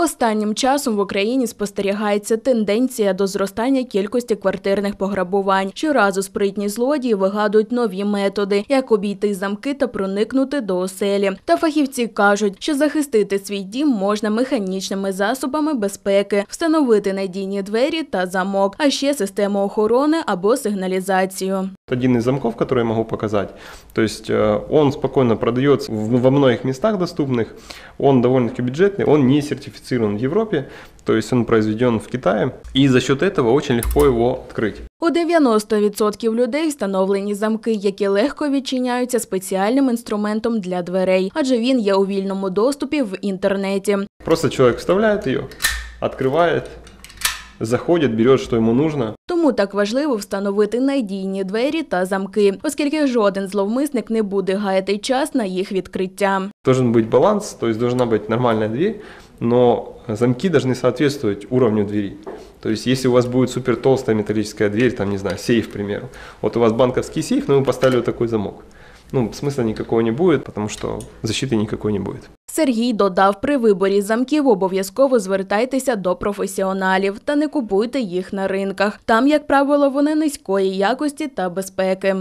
Останнім часом в Україні спостерігається тенденція до зростання кількості квартирних пограбувань. Щоразу спритні злодії вигадують нові методи, як обійти замки та проникнути до оселі. Та фахівці кажуть, що захистити свій дім можна механічними засобами безпеки, встановити надійні двері та замок, а ще систему охорони або сигналізацію. Один из замков, которые я могу показать. То есть э, он спокойно продается во многих местах доступных, он довольно-таки бюджетный, он не сертифицирован в Европе, то есть он произведен в Китае, и за счет этого очень легко его открыть. У 90% людей встановлені замки, які легко відчиняються спеціальним інструментом для дверей, адже він є у вільному доступі в інтернеті. Просто чоловік вставляє його, відкриває, заходить, бере, що йому нужно. Тому так важливо встановити надійні двері та замки, оскільки жоден зловмисник не буде гаяти час на їх відкриття. Должен бути баланс, тобто должна бути нормальна двір, але замки повинні відповідати рівню двері. То есть, если у вас будет супер толстая металлическая дверь, там, не знаю, сейф, к примеру, вот у вас банковский сейф, но вы поставили вот такой замок. Ну, смысла никакого не будет, потому что защиты никакой не будет. Сергій додав, при виборі замків обов'язково звертайтеся до професіоналів та не купуйте їх на ринках. Там, як правило, вони низької якості та безпеки.